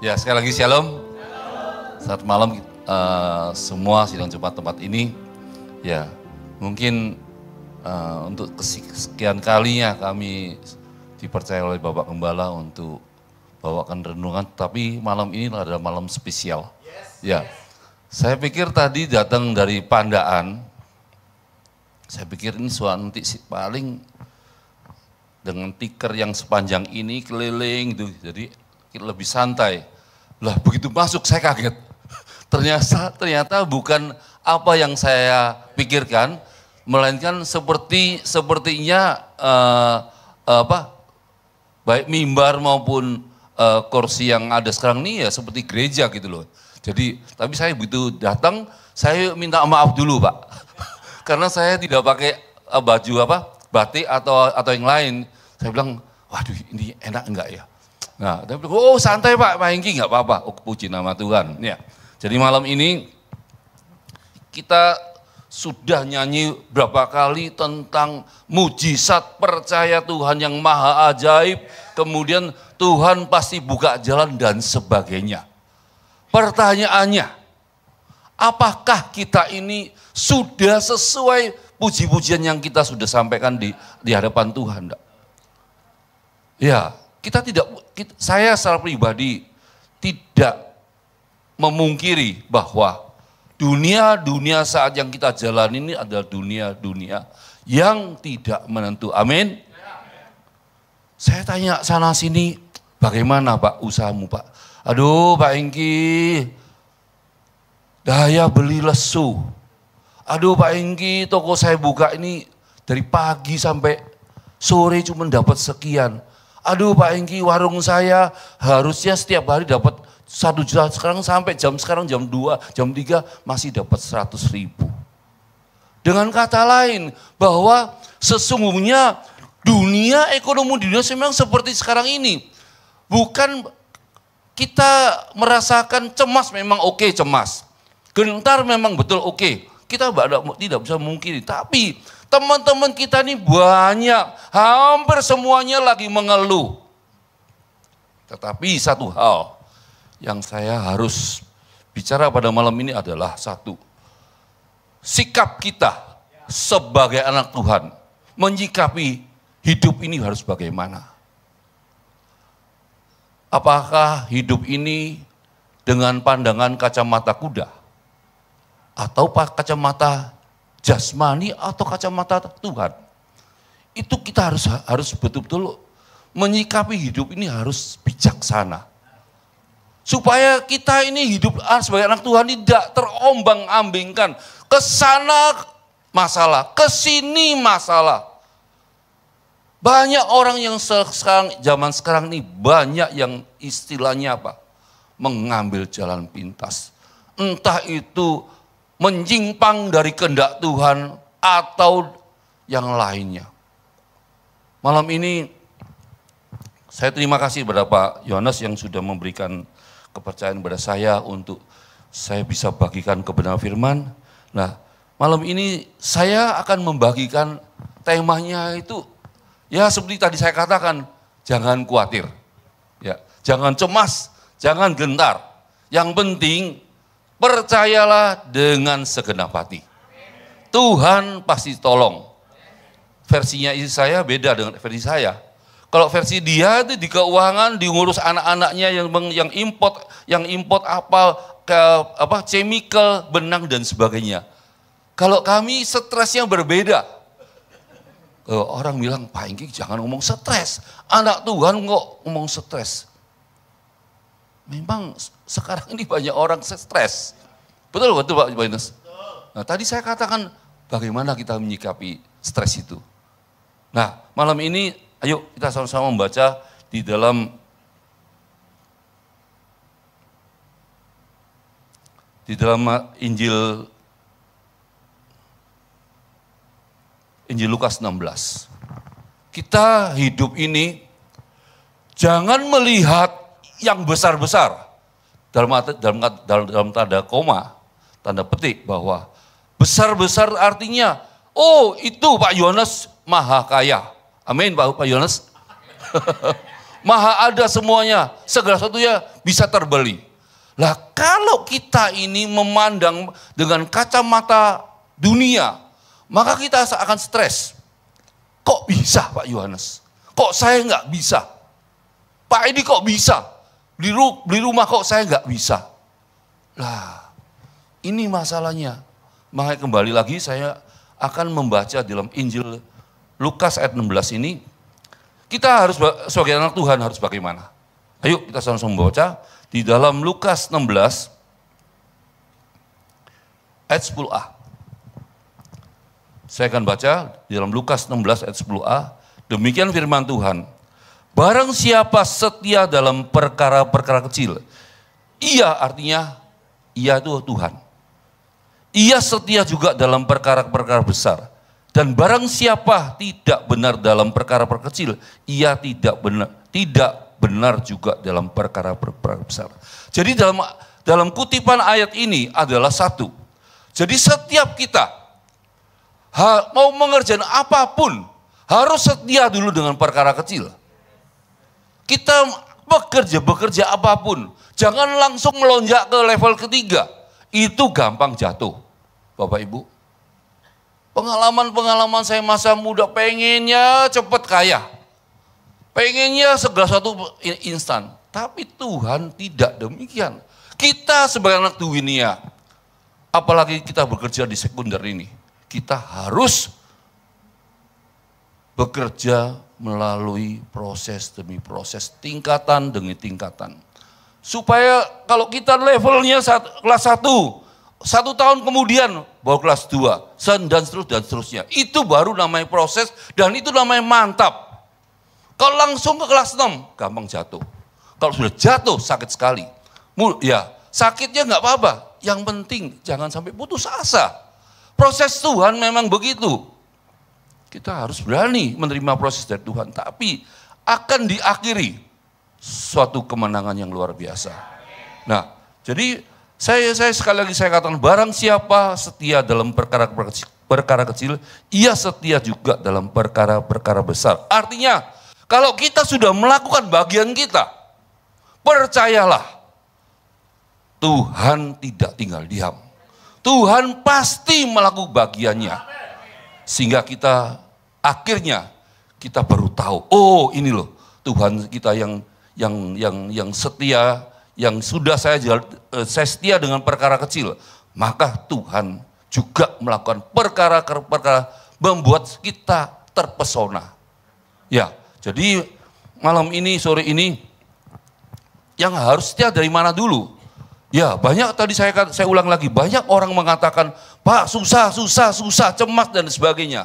Ya, sekali lagi shalom. Saat malam uh, semua sidang cepat tempat ini. Ya, mungkin uh, untuk kesekian kalinya kami dipercaya oleh Bapak Gembala untuk bawakan renungan. Tapi malam ini adalah malam spesial. ya, saya pikir tadi datang dari Pandaan. Saya pikir ini suatu nanti paling dengan tiker yang sepanjang ini keliling itu Jadi lebih santai. Lah begitu masuk saya kaget. Ternyata ternyata bukan apa yang saya pikirkan, melainkan seperti sepertinya uh, apa baik mimbar maupun uh, kursi yang ada sekarang ini ya seperti gereja gitu loh. Jadi tapi saya begitu datang saya minta maaf dulu pak karena saya tidak pakai eh, baju apa batik atau atau yang lain. Saya bilang waduh ini enak enggak ya? Nah, dia oh santai Pak, Pak Hengki nggak apa-apa. Oh, puji nama Tuhan. Ya. Jadi malam ini kita sudah nyanyi berapa kali tentang mujizat percaya Tuhan yang maha ajaib, kemudian Tuhan pasti buka jalan dan sebagainya. Pertanyaannya, apakah kita ini sudah sesuai puji-pujian yang kita sudah sampaikan di, di hadapan Tuhan? Ya, kita tidak, kita, saya secara pribadi tidak memungkiri bahwa dunia-dunia saat yang kita jalan ini adalah dunia-dunia yang tidak menentu. Amin. Saya tanya sana sini, bagaimana Pak usahamu Pak? Aduh Pak Engki, daya beli lesu. Aduh Pak Engki, toko saya buka ini dari pagi sampai sore cuma dapat sekian. Aduh Pak Engki warung saya harusnya setiap hari dapat satu juta sekarang sampai jam sekarang jam 2, jam 3 masih dapat 100 ribu. Dengan kata lain bahwa sesungguhnya dunia ekonomi dunia memang seperti sekarang ini. Bukan kita merasakan cemas memang oke okay, cemas. Gentar memang betul oke. Okay. Kita tidak bisa mungkin. Tapi Teman-teman kita ini banyak, hampir semuanya lagi mengeluh. Tetapi satu hal yang saya harus bicara pada malam ini adalah satu. Sikap kita sebagai anak Tuhan menyikapi hidup ini harus bagaimana? Apakah hidup ini dengan pandangan kacamata kuda atau kacamata jasmani atau kacamata Tuhan. Itu kita harus harus betul-betul menyikapi hidup ini harus bijaksana. Supaya kita ini hidup ah, sebagai anak Tuhan tidak terombang-ambingkan. Kesana masalah, kesini masalah. Banyak orang yang sekarang zaman sekarang ini banyak yang istilahnya apa? Mengambil jalan pintas. Entah itu menyimpang dari kehendak Tuhan atau yang lainnya. Malam ini saya terima kasih kepada Pak Yohanes yang sudah memberikan kepercayaan kepada saya untuk saya bisa bagikan kebenaran firman. Nah, malam ini saya akan membagikan temanya itu ya seperti tadi saya katakan, jangan khawatir. Ya, jangan cemas, jangan gentar. Yang penting Percayalah dengan segenap hati. Tuhan pasti tolong. Versinya istri saya beda dengan versi saya. Kalau versi dia itu di keuangan di ngurus anak-anaknya yang yang import yang import apa ke, apa chemical, benang dan sebagainya. Kalau kami stresnya berbeda. orang bilang Pak Ingki jangan ngomong stres. Anak Tuhan kok ngomong stres. Memang sekarang ini banyak orang stres. Betul betul Pak Yunus. Nah, tadi saya katakan bagaimana kita menyikapi stres itu. Nah, malam ini ayo kita sama-sama membaca di dalam di dalam uh, Injil Injil Lukas 16. Kita hidup ini jangan melihat yang besar-besar. Dalam, dalam, dalam, dalam tanda koma, tanda petik bahwa besar-besar artinya, oh itu Pak Yohanes maha kaya. Amin Pak, Pak Yohanes. maha ada semuanya, segala satunya bisa terbeli. Lah kalau kita ini memandang dengan kacamata dunia, maka kita akan stres. Kok bisa Pak Yohanes? Kok saya nggak bisa? Pak Edi kok bisa? Beli, ru beli rumah kok saya nggak bisa. Lah, ini masalahnya. Makanya kembali lagi saya akan membaca dalam Injil Lukas ayat 16 ini. Kita harus sebagai anak Tuhan harus bagaimana? Ayo kita langsung membaca di dalam Lukas 16 ayat 10a. Saya akan baca di dalam Lukas 16 ayat 10a. Demikian firman Tuhan. Barang siapa setia dalam perkara-perkara kecil, ia artinya ia itu Tuhan. Ia setia juga dalam perkara-perkara besar. Dan barang siapa tidak benar dalam perkara-perkara kecil, ia tidak benar tidak benar juga dalam perkara-perkara besar. Jadi dalam dalam kutipan ayat ini adalah satu. Jadi setiap kita mau mengerjakan apapun harus setia dulu dengan perkara kecil. Kita bekerja, bekerja apapun. Jangan langsung melonjak ke level ketiga. Itu gampang jatuh. Bapak Ibu. Pengalaman-pengalaman saya masa muda pengennya cepat kaya. Pengennya segala satu instan. Tapi Tuhan tidak demikian. Kita sebagai anak dunia, apalagi kita bekerja di sekunder ini, kita harus bekerja melalui proses demi proses, tingkatan demi tingkatan. Supaya kalau kita levelnya saat, kelas 1, satu, satu tahun kemudian baru kelas 2, dan terus dan seterusnya. Itu baru namanya proses dan itu namanya mantap. Kalau langsung ke kelas 6, gampang jatuh. Kalau sudah jatuh, sakit sekali. Ya, sakitnya nggak apa-apa. Yang penting jangan sampai putus asa. Proses Tuhan memang begitu. Kita harus berani menerima proses dari Tuhan. Tapi akan diakhiri suatu kemenangan yang luar biasa. Nah, jadi saya, saya sekali lagi saya katakan barang siapa setia dalam perkara-perkara kecil, perkara kecil, ia setia juga dalam perkara-perkara besar. Artinya, kalau kita sudah melakukan bagian kita, percayalah Tuhan tidak tinggal diam. Tuhan pasti melakukan bagiannya. Sehingga kita akhirnya kita baru tahu, oh ini loh Tuhan kita yang yang yang yang setia, yang sudah saya eh, saya setia dengan perkara kecil, maka Tuhan juga melakukan perkara-perkara membuat kita terpesona. Ya, jadi malam ini sore ini yang harus setia dari mana dulu? Ya, banyak tadi saya saya ulang lagi, banyak orang mengatakan Pak susah, susah, susah, cemas dan sebagainya.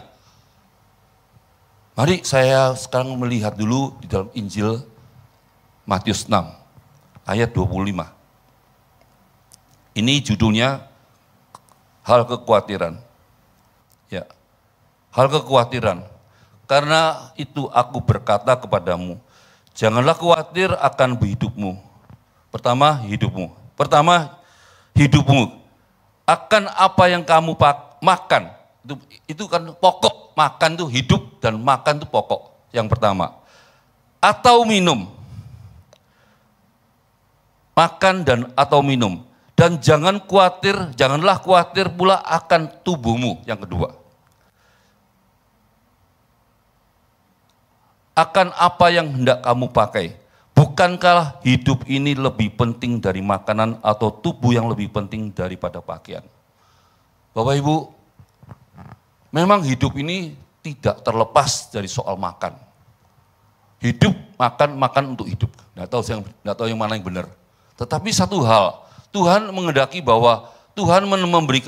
Mari saya sekarang melihat dulu di dalam Injil Matius 6 ayat 25. Ini judulnya hal kekhawatiran. Ya. Hal kekhawatiran. Karena itu aku berkata kepadamu, janganlah khawatir akan hidupmu. Pertama, hidupmu. Pertama, hidupmu akan apa yang kamu makan. Itu, itu kan pokok, makan itu hidup dan makan itu pokok yang pertama. Atau minum. Makan dan atau minum. Dan jangan khawatir, janganlah khawatir pula akan tubuhmu yang kedua. Akan apa yang hendak kamu pakai. Bukankah hidup ini lebih penting dari makanan atau tubuh yang lebih penting daripada pakaian? Bapak Ibu, memang hidup ini tidak terlepas dari soal makan. Hidup makan makan untuk hidup. Tidak tahu yang tahu yang mana yang benar. Tetapi satu hal, Tuhan mengendaki bahwa Tuhan memberi,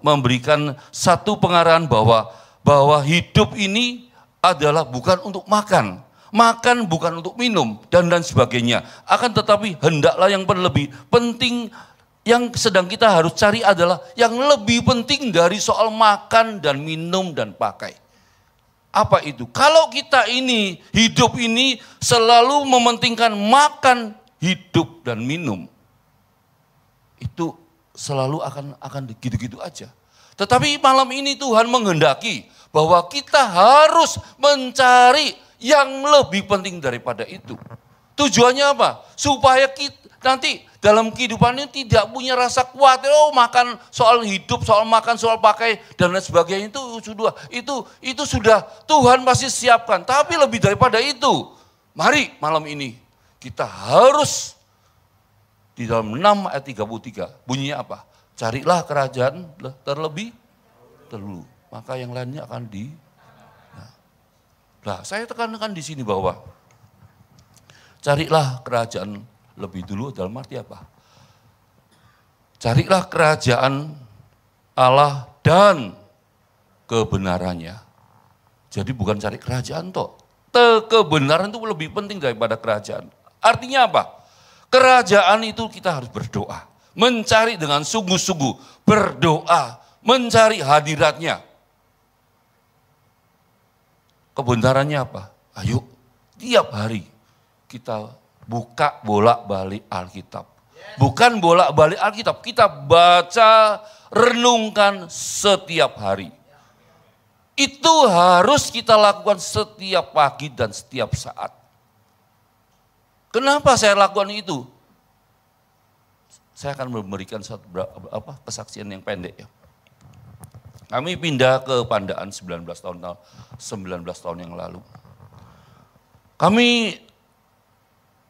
memberikan satu pengarahan bahwa bahwa hidup ini adalah bukan untuk makan, makan bukan untuk minum dan dan sebagainya. Akan tetapi hendaklah yang lebih penting yang sedang kita harus cari adalah yang lebih penting dari soal makan dan minum dan pakai. Apa itu? Kalau kita ini hidup ini selalu mementingkan makan, hidup dan minum. Itu selalu akan akan gitu-gitu aja. Tetapi malam ini Tuhan menghendaki bahwa kita harus mencari yang lebih penting daripada itu. Tujuannya apa? Supaya kita nanti dalam kehidupan ini tidak punya rasa kuat oh makan soal hidup, soal makan, soal pakai, dan lain sebagainya itu sudah, itu itu sudah Tuhan pasti siapkan. Tapi lebih daripada itu, mari malam ini kita harus di dalam 6 ayat 33, bunyinya apa? Carilah kerajaan terlebih dahulu, maka yang lainnya akan di Nah, saya tekankan di sini bahwa carilah kerajaan lebih dulu dalam arti apa? Carilah kerajaan Allah dan kebenarannya. Jadi bukan cari kerajaan toh. Kebenaran itu lebih penting daripada kerajaan. Artinya apa? Kerajaan itu kita harus berdoa. Mencari dengan sungguh-sungguh. Berdoa. Mencari hadiratnya. Kebuntarannya apa? Ayo, tiap hari kita buka bolak-balik Alkitab. Bukan bolak-balik Alkitab, kita baca, renungkan setiap hari. Itu harus kita lakukan setiap pagi dan setiap saat. Kenapa saya lakukan itu? Saya akan memberikan satu apa kesaksian yang pendek ya. Kami pindah ke Pandaan 19 tahun 19 tahun yang lalu. Kami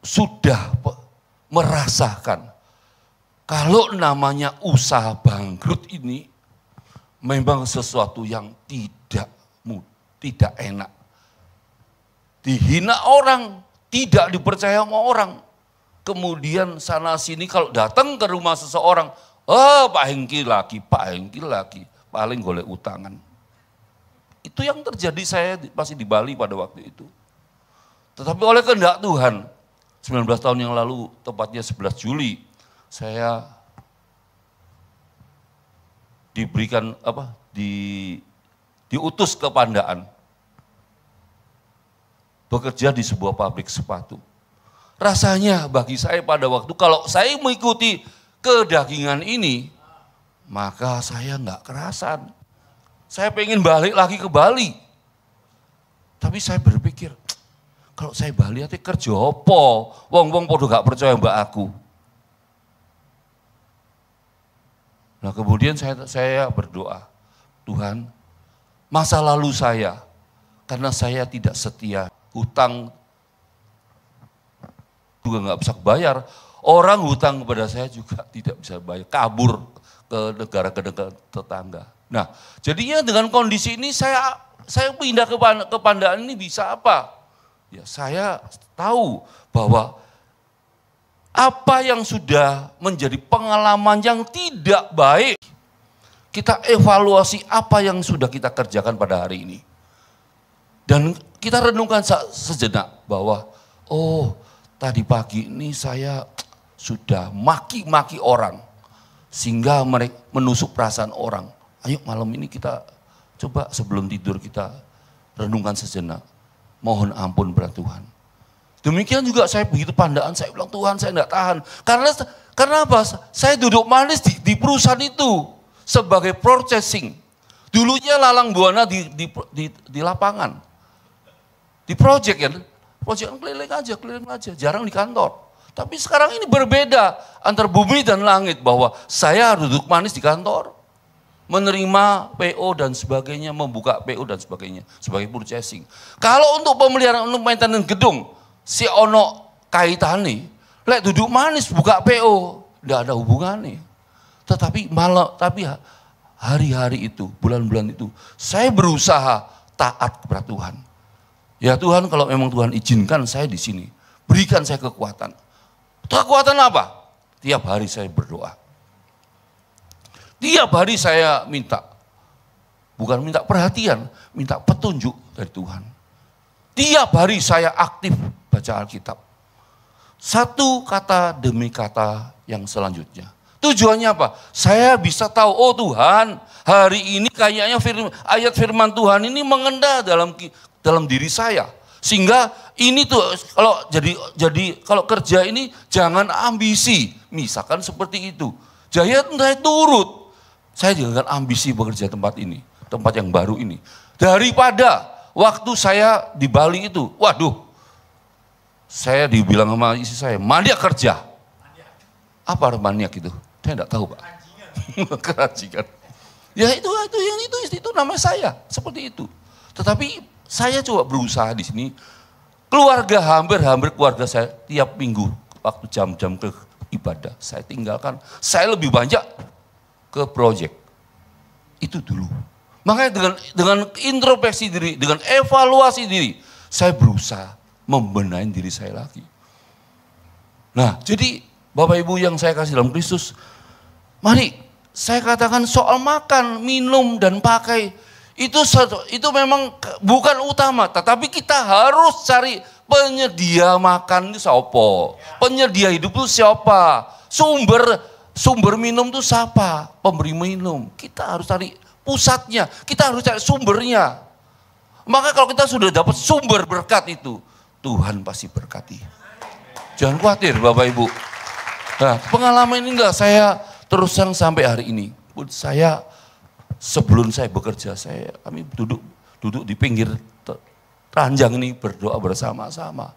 sudah merasakan kalau namanya usaha bangkrut ini memang sesuatu yang tidak tidak enak. Dihina orang, tidak dipercaya sama orang. Kemudian sana sini kalau datang ke rumah seseorang, oh Pak Hengki lagi, Pak Hengki lagi paling golek utangan. Itu yang terjadi saya masih di Bali pada waktu itu. Tetapi oleh kehendak Tuhan, 19 tahun yang lalu, tepatnya 11 Juli, saya diberikan apa di diutus ke Pandaan bekerja di sebuah pabrik sepatu. Rasanya bagi saya pada waktu kalau saya mengikuti kedagingan ini, maka saya nggak kerasan. Saya pengen balik lagi ke Bali. Tapi saya berpikir, kalau saya Bali nanti kerja apa? Wong-wong podo gak percaya mbak aku. Nah kemudian saya, saya berdoa, Tuhan masa lalu saya, karena saya tidak setia, hutang juga nggak bisa bayar, orang hutang kepada saya juga tidak bisa bayar, kabur ke negara ke negara tetangga. Nah, jadinya dengan kondisi ini saya saya pindah ke ke Pandaan ini bisa apa? Ya, saya tahu bahwa apa yang sudah menjadi pengalaman yang tidak baik kita evaluasi apa yang sudah kita kerjakan pada hari ini. Dan kita renungkan sejenak bahwa oh, tadi pagi ini saya sudah maki-maki orang sehingga mereka menusuk perasaan orang. Ayo malam ini kita coba sebelum tidur kita renungkan sejenak. Mohon ampun berat Tuhan. Demikian juga saya begitu pandaan, saya bilang Tuhan saya tidak tahan. Karena karena apa? Saya duduk manis di, di perusahaan itu sebagai processing. Dulunya lalang buana di, di, di, di lapangan. Di project ya. Project kan keliling aja, keliling aja. Jarang di kantor. Tapi sekarang ini berbeda antar bumi dan langit bahwa saya harus duduk manis di kantor, menerima PO dan sebagainya, membuka PO dan sebagainya sebagai purchasing. Kalau untuk pemeliharaan untuk maintenance gedung, si Ono Kaitani, lek duduk manis buka PO, tidak ada hubungannya. Tetapi malah tapi hari-hari itu, bulan-bulan itu, saya berusaha taat kepada Tuhan. Ya Tuhan, kalau memang Tuhan izinkan saya di sini, berikan saya kekuatan Kekuatan apa? Tiap hari saya berdoa. Tiap hari saya minta. Bukan minta perhatian, minta petunjuk dari Tuhan. Tiap hari saya aktif baca Alkitab. Satu kata demi kata yang selanjutnya. Tujuannya apa? Saya bisa tahu, oh Tuhan, hari ini kayaknya firman, ayat firman Tuhan ini mengendah dalam dalam diri saya. Sehingga ini tuh kalau jadi jadi kalau kerja ini jangan ambisi, misalkan seperti itu. Jaya saya turut. Saya jangan ambisi bekerja tempat ini, tempat yang baru ini. Daripada waktu saya di Bali itu, waduh, saya dibilang sama istri saya, maniak kerja. Apa maniak itu? Saya tidak tahu pak. kerajinan Ya itu itu yang itu itu nama saya seperti itu. Tetapi saya coba berusaha di sini. Keluarga hampir-hampir keluarga saya tiap minggu waktu jam-jam ke ibadah saya tinggalkan. Saya lebih banyak ke proyek. Itu dulu. Makanya dengan dengan introspeksi diri, dengan evaluasi diri, saya berusaha membenahi diri saya lagi. Nah, jadi Bapak Ibu yang saya kasih dalam Kristus, mari saya katakan soal makan, minum dan pakai itu itu memang bukan utama, tetapi kita harus cari penyedia makan itu siapa, penyedia hidup itu siapa, sumber sumber minum itu siapa, pemberi minum. Kita harus cari pusatnya, kita harus cari sumbernya. Maka kalau kita sudah dapat sumber berkat itu, Tuhan pasti berkati. Jangan khawatir Bapak Ibu. Nah, pengalaman enggak saya terus sampai hari ini. Saya Sebelum saya bekerja, saya kami duduk duduk di pinggir ranjang ini berdoa bersama-sama.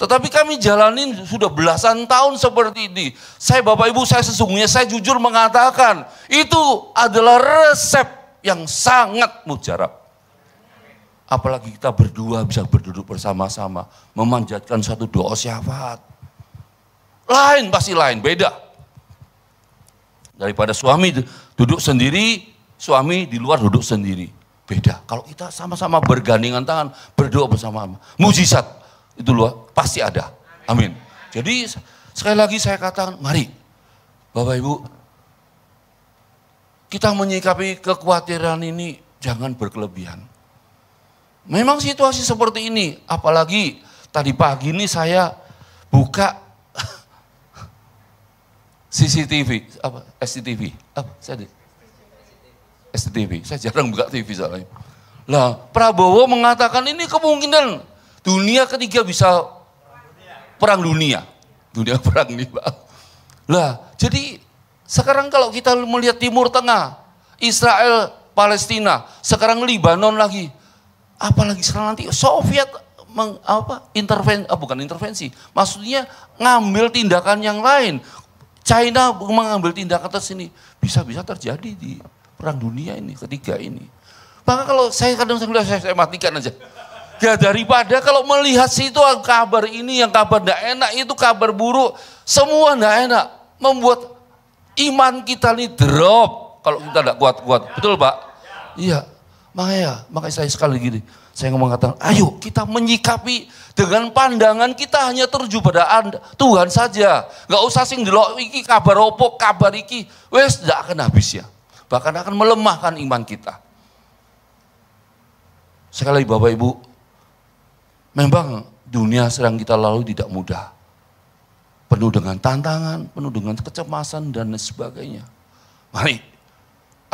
Tetapi kami jalanin sudah belasan tahun seperti ini. Saya Bapak Ibu, saya sesungguhnya saya jujur mengatakan, itu adalah resep yang sangat mujarab. Apalagi kita berdua bisa berduduk bersama-sama, memanjatkan satu doa syafaat. Lain pasti lain, beda. Daripada suami duduk sendiri, Suami di luar duduk sendiri. Beda. Kalau kita sama-sama bergandengan tangan, berdoa bersama Mujizat itu luar pasti ada. Amin. Jadi sekali lagi saya katakan, mari Bapak Ibu, kita menyikapi kekhawatiran ini jangan berkelebihan. Memang situasi seperti ini, apalagi tadi pagi ini saya buka CCTV, apa SCTV, apa saya TV Saya jarang buka TV soalnya. Lah, Prabowo mengatakan ini kemungkinan dunia ketiga bisa perang dunia. Dunia perang nih, Pak. Lah, jadi sekarang kalau kita melihat Timur Tengah, Israel, Palestina, sekarang non lagi. Apalagi sekarang nanti Soviet meng, apa intervensi ah, bukan intervensi. Maksudnya ngambil tindakan yang lain. China mengambil tindakan tersini sini bisa-bisa terjadi di perang dunia ini ketiga ini. Maka kalau saya kadang saya saya, saya matikan aja. Ya daripada kalau melihat situ kabar ini yang kabar tidak enak itu kabar buruk semua tidak enak membuat iman kita ini drop kalau kita tidak kuat-kuat betul pak? Iya makanya ya, makanya saya sekali gini saya ngomong kata ayo kita menyikapi dengan pandangan kita hanya terju pada anda, Tuhan saja nggak usah sing delok iki kabar opo kabar iki wes tidak akan habis ya Bahkan akan melemahkan iman kita. Sekali lagi Bapak Ibu, memang dunia sedang kita lalui tidak mudah. Penuh dengan tantangan, penuh dengan kecemasan dan sebagainya. Mari,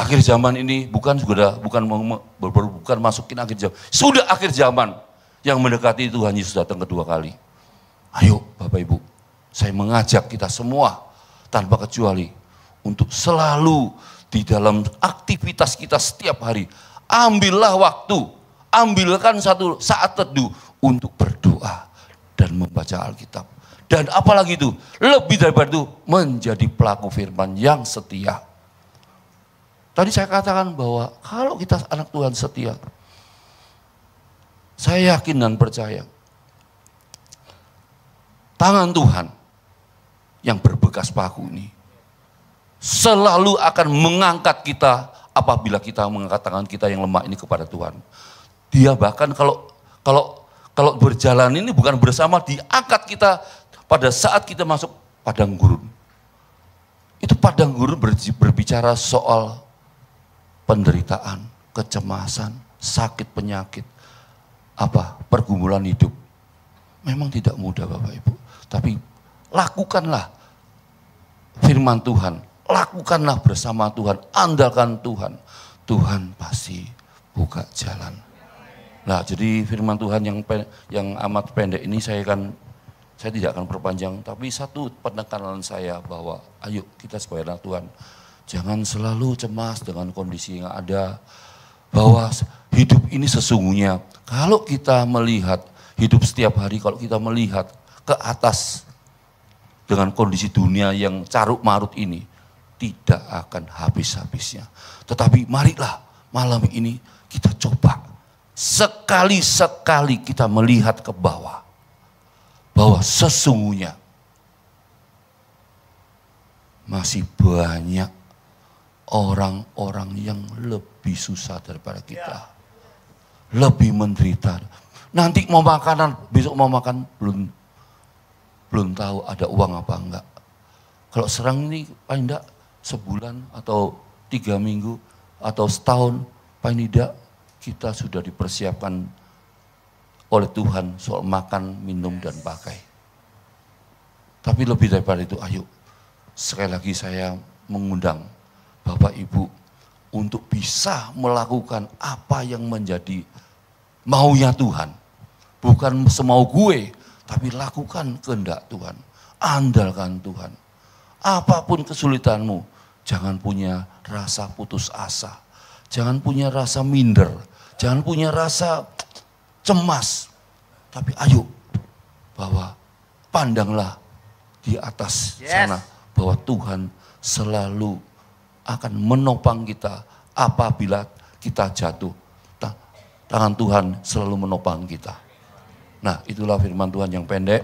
akhir zaman ini bukan sudah bukan bukan masukin akhir zaman. Sudah akhir zaman yang mendekati Tuhan Yesus datang kedua kali. Ayo Bapak Ibu, saya mengajak kita semua tanpa kecuali untuk selalu di dalam aktivitas kita setiap hari. Ambillah waktu, ambilkan satu saat teduh untuk berdoa dan membaca Alkitab. Dan apalagi itu, lebih daripada itu menjadi pelaku firman yang setia. Tadi saya katakan bahwa kalau kita anak Tuhan setia, saya yakin dan percaya tangan Tuhan yang berbekas paku ini selalu akan mengangkat kita apabila kita mengangkat tangan kita yang lemah ini kepada Tuhan. Dia bahkan kalau kalau kalau berjalan ini bukan bersama diangkat kita pada saat kita masuk padang gurun. Itu padang gurun berbicara soal penderitaan, kecemasan, sakit penyakit, apa pergumulan hidup. Memang tidak mudah Bapak Ibu, tapi lakukanlah firman Tuhan Lakukanlah bersama Tuhan, andalkan Tuhan. Tuhan pasti buka jalan. Nah, jadi firman Tuhan yang pen, yang amat pendek ini saya akan saya tidak akan perpanjang, tapi satu penekanan saya bahwa ayo kita sebagai anak Tuhan jangan selalu cemas dengan kondisi yang ada bahwa hidup ini sesungguhnya kalau kita melihat hidup setiap hari kalau kita melihat ke atas dengan kondisi dunia yang caruk marut ini tidak akan habis-habisnya. Tetapi marilah malam ini kita coba sekali-sekali kita melihat ke bawah bahwa sesungguhnya masih banyak orang-orang yang lebih susah daripada kita. Ya. Lebih menderita. Nanti mau makanan, besok mau makan belum belum tahu ada uang apa enggak. Kalau serang ini paling enggak sebulan atau tiga minggu atau setahun, paling tidak kita sudah dipersiapkan oleh Tuhan soal makan, minum, dan pakai. Tapi lebih daripada itu, ayo sekali lagi saya mengundang Bapak Ibu untuk bisa melakukan apa yang menjadi maunya Tuhan. Bukan semau gue, tapi lakukan kehendak Tuhan. Andalkan Tuhan. Apapun kesulitanmu, jangan punya rasa putus asa. Jangan punya rasa minder. Jangan punya rasa cemas. Tapi ayo bahwa pandanglah di atas yes. sana bahwa Tuhan selalu akan menopang kita apabila kita jatuh. Tangan Tuhan selalu menopang kita. Nah, itulah firman Tuhan yang pendek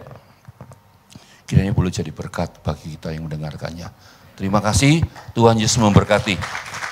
kiranya boleh jadi berkat bagi kita yang mendengarkannya. Terima kasih, Tuhan Yesus memberkati.